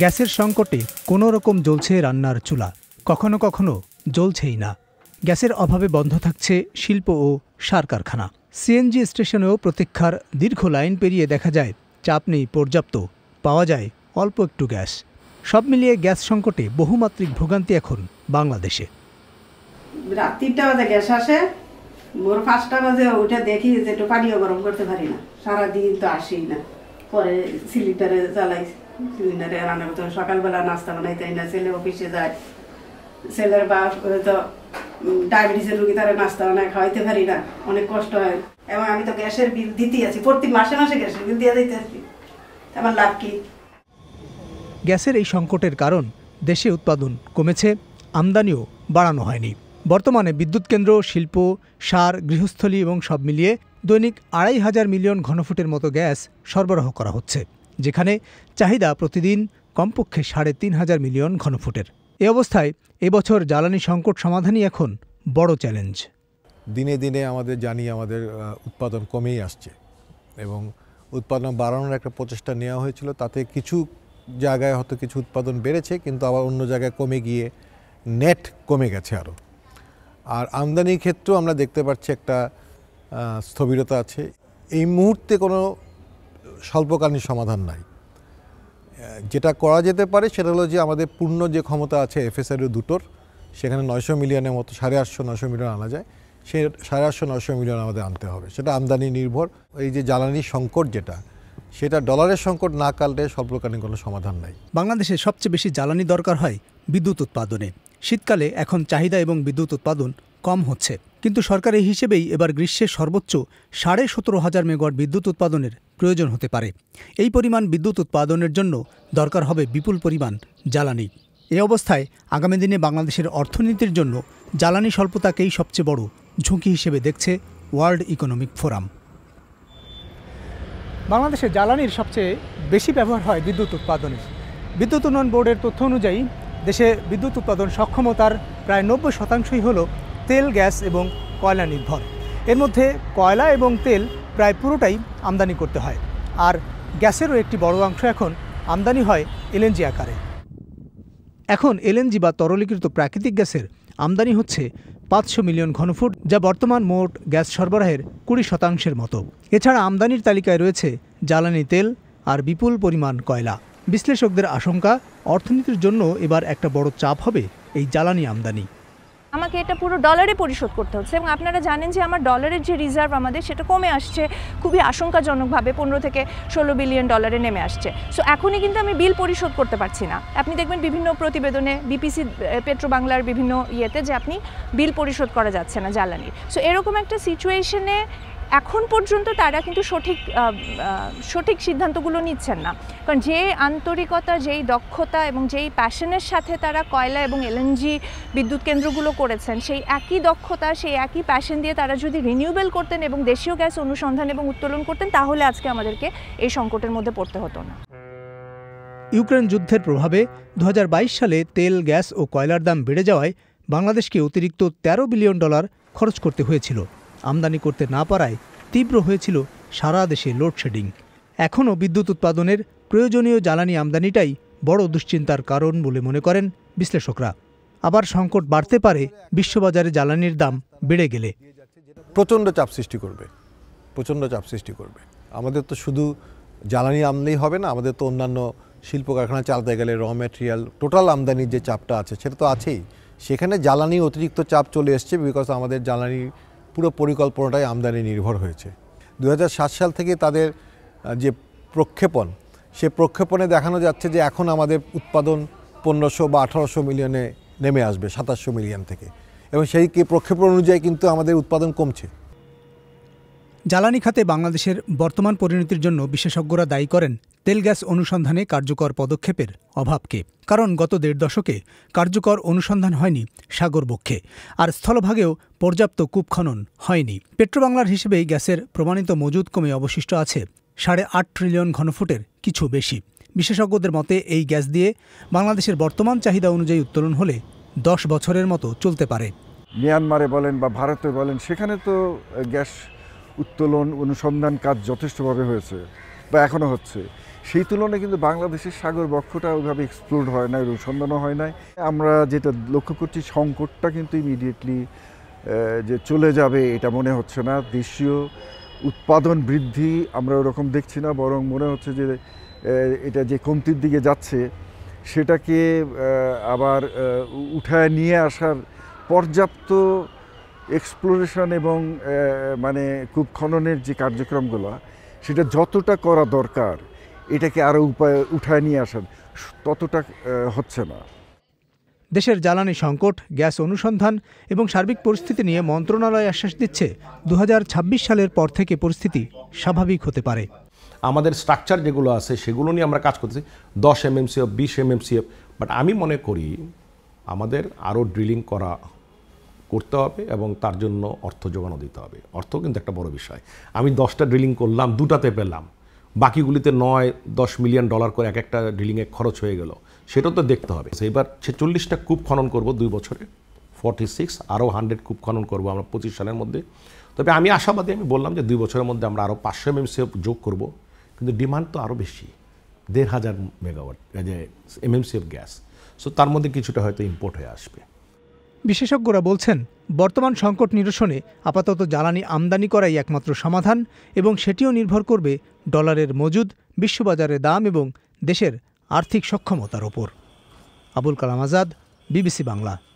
গ্যাসের সংকটে কোনো রকম জ্বলছে রান্নার চুলা কখনো কখনো জ্বলছেই না গ্যাসের অভাবে বন্ধ থাকছে শিল্প ও সার কারখানা সিএনজি স্টেশনেও প্রতীক্ষার দীর্ঘ লাইন পেরিয়ে দেখা যায় চাপ নেই পর্যাপ্ত পাওয়া যায় অল্প একটু গ্যাস সব মিলিয়ে গ্যাস সংকটে বহুমাত্রিক ভোগান্তি এখন বাংলাদেশে বাজে গ্যাস আসে পাঁচটা বাজে দেখি যে একটু গরম করতে পারি না সারাদিন তো আসেই না পরে সিলিন্ডারে চালাই রান্না করতে সকালবেলা নাস্তা বানাইতে না ছেলে অফিসে যায় ছেলের ডায়াবেটিসের তারা নাস্তা বানায় খাওয়াইতে পারি না অনেক কষ্ট হয় এবং আমি তো গ্যাসের বিল আছি প্রতি মাসে মাসে গ্যাসের বিল দিয়ে দিতে আমার লাভ কি গ্যাসের এই সংকটের কারণ দেশে উৎপাদন কমেছে আমদানিও বাড়ানো হয়নি বর্তমানে বিদ্যুৎ কেন্দ্র শিল্প সার গৃহস্থলী এবং সব মিলিয়ে দৈনিক আড়াই হাজার মিলিয়ন ঘনফুটের মতো গ্যাস সরবরাহ করা হচ্ছে যেখানে চাহিদা প্রতিদিন কমপক্ষে সাড়ে তিন হাজার মিলিয়ন ঘনফুটের এ অবস্থায় এবছর জ্বালানি সংকট সমাধানই এখন বড় চ্যালেঞ্জ দিনে দিনে আমাদের জানি আমাদের উৎপাদন কমেই আসছে এবং উৎপাদন বাড়ানোর একটা প্রচেষ্টা নেওয়া হয়েছিল তাতে কিছু জায়গায় হয়তো কিছু উৎপাদন বেড়েছে কিন্তু আবার অন্য জায়গায় কমে গিয়ে নেট কমে গেছে আরও আর আমদানির ক্ষেত্রেও আমরা দেখতে পাচ্ছি একটা স্থবিরতা আছে এই মুহূর্তে কোনো স্বল্পকালীন সমাধান নাই যেটা করা যেতে পারে সেটা হলো যে আমাদের পূর্ণ যে ক্ষমতা আছে এফএসআরও দুটোর সেখানে নয়শো মিলিয়নের মতো সাড়ে আটশো নশো মিলিয়ন আনা যায় সে সাড়ে আটশো নয়শো মিলিয়ন আমাদের আনতে হবে সেটা আমদানি নির্ভর এই যে জ্বালানি সংকট যেটা সেটা ডলারের সংকট না কাটলে স্বল্পকালীন কোনো সমাধান নাই বাংলাদেশে সবচেয়ে বেশি জ্বালানি দরকার হয় বিদ্যুৎ উৎপাদনে শীতকালে এখন চাহিদা এবং বিদ্যুৎ উৎপাদন কম হচ্ছে কিন্তু সরকার এই হিসেবেই এবার গ্রীষ্মের সর্বোচ্চ সাড়ে সতেরো হাজার মেগাওয়াট বিদ্যুৎ উৎপাদনের প্রয়োজন হতে পারে এই পরিমাণ বিদ্যুৎ উৎপাদনের জন্য দরকার হবে বিপুল পরিমাণ জ্বালানি এ অবস্থায় আগামী দিনে বাংলাদেশের অর্থনীতির জন্য জ্বালানি স্বল্পতাকেই সবচেয়ে বড় ঝুঁকি হিসেবে দেখছে ওয়ার্ল্ড ইকোনমিক ফোরাম বাংলাদেশে জ্বালানির সবচেয়ে বেশি ব্যবহার হয় বিদ্যুৎ উৎপাদনে বিদ্যুৎ উন্নয়ন বোর্ডের তথ্য অনুযায়ী দেশে বিদ্যুৎ উৎপাদন সক্ষমতার প্রায় নব্বই শতাংশই হল তেল গ্যাস এবং কয়লা নির্ভর এর মধ্যে কয়লা এবং তেল প্রায় পুরোটাই আমদানি করতে হয় আর গ্যাসেরও একটি বড় অংশ এখন আমদানি হয় এলএনজি আকারে এখন এলএনজি বা তরলীকৃত প্রাকৃতিক গ্যাসের আমদানি হচ্ছে পাঁচশো মিলিয়ন ঘনফুট যা বর্তমান মোট গ্যাস সরবরাহের কুড়ি শতাংশের মতো এছাড়া আমদানির তালিকায় রয়েছে জ্বালানি তেল আর বিপুল পরিমাণ কয়লা বিশ্লেষকদের আশঙ্কা অর্থনীতির জন্য এবার একটা বড় চাপ হবে এই জ্বালানি আমদানি আমাকে এটা পুরো ডলারে পরিশোধ করতে হচ্ছে এবং আপনারা জানেন যে আমার ডলারের যে রিজার্ভ আমাদের সেটা কমে আসছে খুবই আশঙ্কাজনকভাবে পনেরো থেকে ষোলো বিলিয়ন ডলারে নেমে আসছে সো এখনই কিন্তু আমি বিল পরিশোধ করতে পারছি না আপনি দেখবেন বিভিন্ন প্রতিবেদনে বিপিসি পেট্রো বাংলার বিভিন্ন ইয়েতে যে আপনি বিল পরিশোধ করা যাচ্ছে না জ্বালানির সো এরকম একটা সিচুয়েশনে এখন পর্যন্ত তারা কিন্তু সঠিক সঠিক সিদ্ধান্তগুলো নিচ্ছেন না কারণ যে আন্তরিকতা যেই দক্ষতা এবং যেই প্যাশনের সাথে তারা কয়লা এবং এলএনজি বিদ্যুৎ কেন্দ্রগুলো করেছেন সেই একই দক্ষতা সেই একই প্যাশন দিয়ে তারা যদি রিনিউবেল করতেন এবং দেশীয় গ্যাস অনুসন্ধান এবং উত্তোলন করতেন তাহলে আজকে আমাদেরকে এই সংকটের মধ্যে পড়তে হতো না ইউক্রেন যুদ্ধের প্রভাবে দু সালে তেল গ্যাস ও কয়লার দাম বেড়ে যাওয়ায় বাংলাদেশকে অতিরিক্ত ১৩ বিলিয়ন ডলার খরচ করতে হয়েছিল আমদানি করতে না পারায় তীব্র হয়েছিল সারা দেশে লোডশেডিং এখনও বিদ্যুৎ উৎপাদনের প্রয়োজনীয় জ্বালানি আমদানিটাই বড় দুশ্চিন্তার কারণ বলে মনে করেন বিশ্লেষকরা আবার সংকট বাড়তে পারে বিশ্ববাজারে জ্বালানির দাম বেড়ে গেলে প্রচণ্ড চাপ সৃষ্টি করবে প্রচণ্ড চাপ সৃষ্টি করবে আমাদের তো শুধু জ্বালানি আমদানি হবে না আমাদের তো অন্যান্য শিল্প কারখানা চালাতে গেলে র ম্যাটেরিয়াল টোটাল আমদানির যে চাপটা আছে সেটা তো আছেই সেখানে জ্বালানি অতিরিক্ত চাপ চলে এসছে বিকজ আমাদের জ্বালানি পুরো পরিকল্পনাটাই আমদানি নির্ভর হয়েছে দু সাল থেকে তাদের যে প্রক্ষেপণ সে প্রক্ষেপণে দেখানো যাচ্ছে যে এখন আমাদের উৎপাদন পনেরোশো বা আঠারোশো মিলিয়নে নেমে আসবে সাতাশশো মিলিয়ন থেকে এবং সেই প্রক্ষেপণ অনুযায়ী কিন্তু আমাদের উৎপাদন কমছে জ্বালানি খাতে বাংলাদেশের বর্তমান পরিণতির জন্য বিশেষজ্ঞরা দায়ী করেন তেল গ্যাস অনুসন্ধানে কার্যকর পদক্ষেপের অভাবকে কারণ গত দেড় দশকে কার্যকর অনুসন্ধান হয়নি সাগরবক্ষে আর স্থলভাগেও পর্যাপ্ত কূপ খনন হয়নি পেট্রোবাংলার হিসেবেই গ্যাসের প্রমাণিত মজুদ কমে অবশিষ্ট আছে সাড়ে আট ট্রিলিয়ন ঘনফুটের কিছু বেশি বিশেষজ্ঞদের মতে এই গ্যাস দিয়ে বাংলাদেশের বর্তমান চাহিদা অনুযায়ী উত্তোলন হলে দশ বছরের মতো চলতে পারে মিয়ানমারে বলেন বা ভারতে বলেন সেখানে তো গ্যাস উত্তোলন অনুসন্ধান কাজ যথেষ্টভাবে হয়েছে বা এখনও হচ্ছে সেই তুলনায় কিন্তু বাংলাদেশের সাগর বক্ষটা ওইভাবে এক্সপ্লোর হয় না অনুসন্ধানও হয় নাই আমরা যেটা লক্ষ্য করছি সংকটটা কিন্তু ইমিডিয়েটলি যে চলে যাবে এটা মনে হচ্ছে না দেশীয় উৎপাদন বৃদ্ধি আমরা ওরকম দেখছি না বরং মনে হচ্ছে যে এটা যে কমতির দিকে যাচ্ছে সেটাকে আবার উঠায় নিয়ে আসার পর্যাপ্ত এক্সপ্লোরেশন এবং মানে কূপ খননের যে কার্যক্রমগুলো সেটা যতটা করা দরকার এটাকে আরও উপায় উঠায় নিয়ে আসার ততটা হচ্ছে না দেশের জ্বালানি সংকট গ্যাস অনুসন্ধান এবং সার্বিক পরিস্থিতি নিয়ে মন্ত্রণালয় আশ্বাস দিচ্ছে দু সালের পর থেকে পরিস্থিতি স্বাভাবিক হতে পারে আমাদের স্ট্রাকচার যেগুলো আছে সেগুলো নিয়ে আমরা কাজ করতেছি দশ এমএমসিএফ বিশ এমএমসিএফ বাট আমি মনে করি আমাদের আরও ড্রিলিং করা করতে হবে এবং তার জন্য অর্থ যোগানো দিতে হবে অর্থ কিন্তু একটা বড় বিষয় আমি দশটা ড্রিলিং করলাম দুটাতে পেলাম বাকিগুলিতে নয় দশ মিলিয়ন ডলার করে এক একটা ড্রিলিংয়ে খরচ হয়ে গেল সেটা তো দেখতে হবে এবার ছেচল্লিশটা কূপ খনন করব দুই বছরে ফর্টি সিক্স আরও হান্ড্রেড কূপ খনন করব আমরা পঁচিশ সালের মধ্যে তবে আমি আশাবাদী আমি বললাম যে দুই বছরের মধ্যে আমরা আরও পাঁচশো এমএমসিএফ যোগ করব কিন্তু ডিমান্ড তো আরও বেশি দেড় হাজার মেগাওয়াট যে এমএমসিএফ গ্যাস সো তার মধ্যে কিছুটা হয়তো ইম্পোর্ট হয়ে আসবে বিশেষজ্ঞরা বলছেন বর্তমান সংকট নিরসনে আপাতত জ্বালানি আমদানি করাই একমাত্র সমাধান এবং সেটিও নির্ভর করবে ডলারের মজুদ বিশ্ববাজারে দাম এবং দেশের আর্থিক সক্ষমতার ওপর আবুল কালাম আজাদ বিবিসি বাংলা